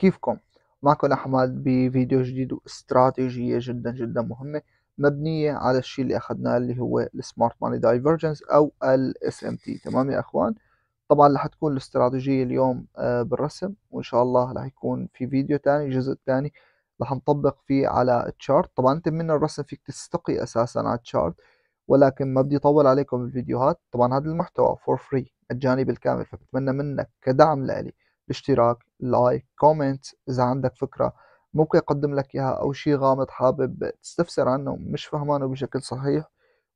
كيفكم معكم أحمد بفيديو جديد واستراتيجية جدا جدا مهمة مبنية على الشيء اللي أخذناه اللي هو السمارت ماني دايفرجنس أو الاس ام تي تمام يا أخوان طبعا رح تكون الاستراتيجية اليوم آه، بالرسم وإن شاء الله رح يكون في فيديو تاني جزء تاني رح نطبق فيه على التشارت طبعا أنت من الرسم فيك تستقي أساسا على التشارت ولكن ما بدي أطول عليكم الفيديوهات طبعا هذا المحتوى فور فري مجاني بالكامل فبتمنى منك كدعم لإلي اشتراك لايك كومنت اذا عندك فكره ممكن اقدم لك اياها او شيء غامض حابب تستفسر عنه مش فهمانه بشكل صحيح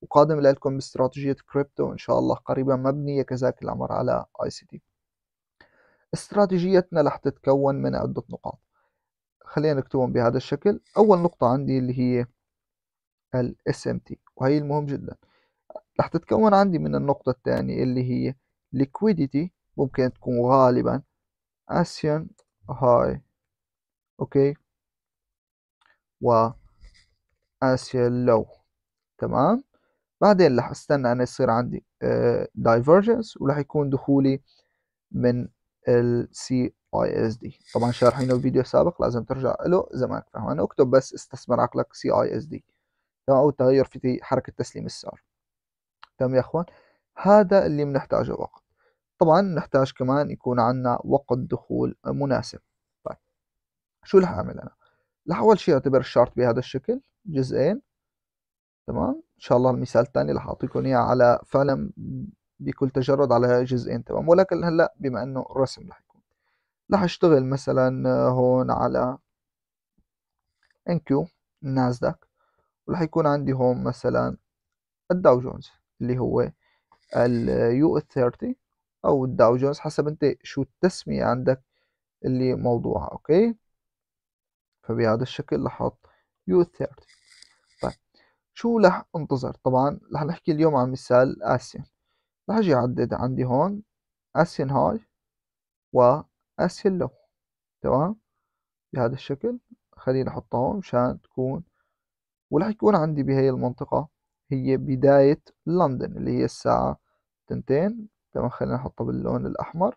وقادم لكم باستراتيجية كريبتو إن شاء الله قريبا مبنية كذلك الأمر على آي سي تي استراتيجيتنا رح تتكون من عدة نقاط خلينا نكتبهم بهذا الشكل أول نقطة عندي اللي هي الاس ام تي وهي المهم جدا رح تتكون عندي من النقطة الثانية اللي هي ليكويديتي ممكن تكون غالبا اسيان هاي اوكي و اسيا لو تمام بعدين رح استنى ان يصير عندي دايفرجنس آه، ورح يكون دخولي من ال CISD طبعا شارحينه بفيديو سابق لازم ترجع له اذا ما فهمان اكتب بس استثمر عقلك CISD تمام او تغير في حركه تسليم السعر تمام يا اخوان هذا اللي بنحتاجه وقت طبعا نحتاج كمان يكون عندنا وقت دخول مناسب طيب شو رح أعمل أنا رح أول شي أعتبر الشارت بهذا الشكل جزئين تمام إن شاء الله المثال الثاني رح أعطيكم إياه على فعلا بكل تجرد على جزئين تمام ولكن هلا بما إنه رسم رح يكون رح أشتغل مثلا هون على انكيو نازدك ورح يكون عندي هون مثلا الداو جونز اللي هو اليو 30 او الداو جونز حسب انت شو التسمية عندك اللي موضوعها اوكي فبهذا الشكل رح احط يو 30 طيب شو لح انتظر طبعا رح نحكي اليوم عن مثال اسين رح اجي اعدد عندي هون اسين هاي اسين لو تمام بهذا الشكل خليني احطها هون مشان تكون ورح يكون عندي بهي المنطقة هي بداية لندن اللي هي الساعة تنتين تمام خلينا نحطه باللون الأحمر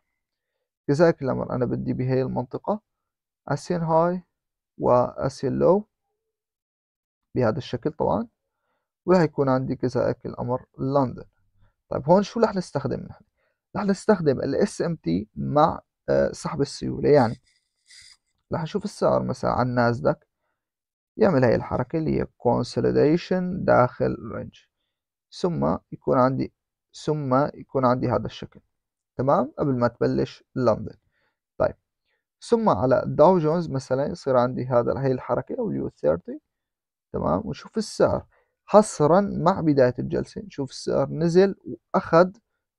كذلك الأمر أنا بدي بهاي المنطقة أسين هاي وأسين لو بهذا الشكل طبعا وراح يكون عندي كذلك الأمر لندن طيب هون شو رح نستخدم نحن رح نستخدم ال SMT مع آه، سحب السيولة يعني رح نشوف السعر مثلا على النازدك يعمل هاي الحركة اللي هي consolidation داخل range ثم يكون عندي ثم يكون عندي هذا الشكل تمام قبل ما تبلش لندن طيب ثم على الداو جونز مثلا يصير عندي هذا هي الحركة أو اليو 30 تمام ونشوف السعر حصرا مع بداية الجلسة نشوف السعر نزل وأخذ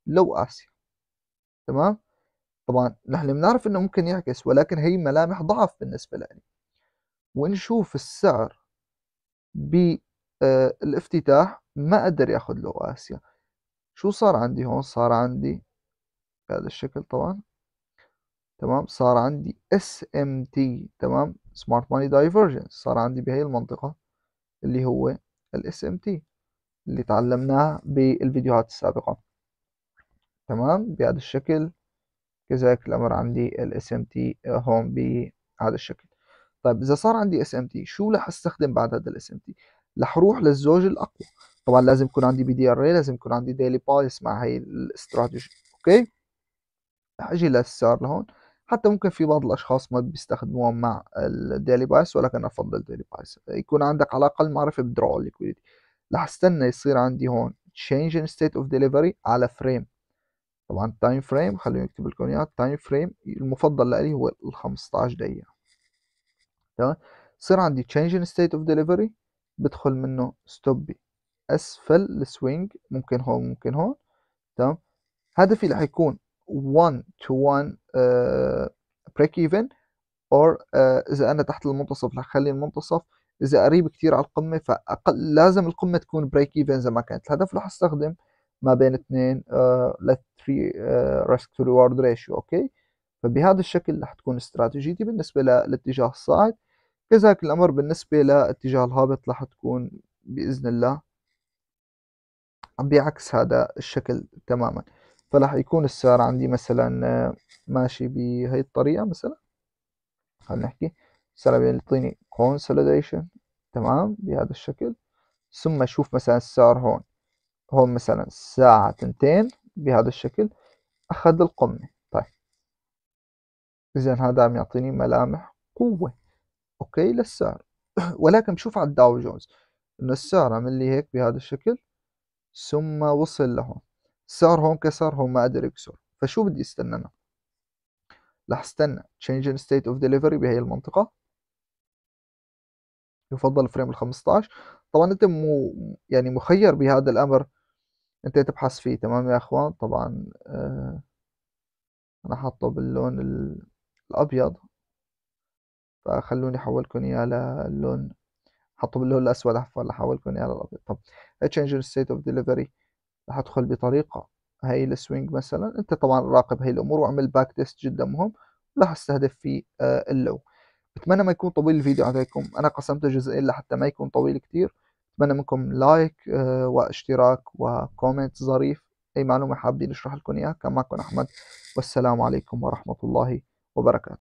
لو آسيا تمام طبعا نحن بنعرف انه ممكن يعكس ولكن هي ملامح ضعف بالنسبة لي ونشوف السعر بالافتتاح آه، ما قدر ياخذ لو اسيا شو صار عندي هون صار عندي بهذا الشكل طبعا تمام صار عندي SMT تمام Smart Money Divergence صار عندي بهي المنطقة اللي هو ال SMT اللي تعلمناه بالفيديوهات السابقة تمام بهذا الشكل كذلك الأمر عندي ال SMT آه، هون بهذا الشكل طيب إذا صار عندي SMT شو رح أستخدم بعد هذا ال SMT رح أروح للزوج الأقوى طبعا لازم يكون عندي بي دي ار اي لازم يكون عندي ديلي بايس مع هي الاستراتيجي اوكي اجي للسعر لهون حتى ممكن في بعض الاشخاص ما بيستخدموها مع الديلي بايس ولكن افضل ديلي بايس يكون عندك على الاقل معرفه بدرو ليكويديتي رح استنى يصير عندي هون تشينج ان ستيت اوف ديليفري على فريم طبعا تايم فريم خليني اكتب لكم اياه تايم فريم المفضل لي هو ال 15 دقيقه تمام صير عندي تشينج ان ستيت اوف ديليفري بدخل منه ستوبي اسفل السوينج ممكن هون ممكن هون تمام هدفي راح يكون 1 تو 1 بريك ايفن اور اذا انا تحت المنتصف رح اخلي المنتصف اذا قريب كثير على القمه فاقل لازم القمه تكون بريك ايفن زي ما كانت الهدف رح استخدم ما بين 2 ل 3 ريسك تو ريورد ريشيو اوكي فبهذا الشكل رح تكون استراتيجيتي بالنسبه للاتجاه الصاعد كذلك الامر بالنسبه لاتجاه الهابط رح تكون باذن الله بعكس هذا الشكل تماما فراح يكون السعر عندي مثلا آه، ماشي بهي الطريقة مثلا خلينا نحكي مثلا بيعطيني consolidation تمام بهذا الشكل ثم اشوف مثلا السعر هون هون مثلا الساعة تنتين بهذا الشكل اخذ القمة طيب اذا هذا عم يعطيني ملامح قوة اوكي للسعر ولكن بشوف على الداو جونز انه السعر عمل لي هيك بهذا الشكل ثم وصل لهون صار هون كسر هون ما قدر يكسر فشو بدي استنى انا رح استنى change in state of delivery بهي المنطقة يفضل فريم ال 15 طبعا انت مو يعني مخير بهذا الامر انت تبحث فيه تمام يا اخوان طبعا آه انا حاطه باللون الابيض فخلوني احولكم اياه للون حطوا باللون الاسود عفوا لحولكم اياه للابيض طب change in state of delivery هدخل بطريقة هاي السوينج مثلا انت طبعا راقب هاي الامور واعمل باك تيست جدا مهم راح استهدف في آه، اللو بتمنى ما يكون طويل الفيديو عليكم انا قسمته جزئين لحتى ما يكون طويل كتير بتمنى منكم لايك آه، واشتراك وكومنت ظريف اي معلومة حابين نشرح لكم اياها كان معكم احمد والسلام عليكم ورحمة الله وبركاته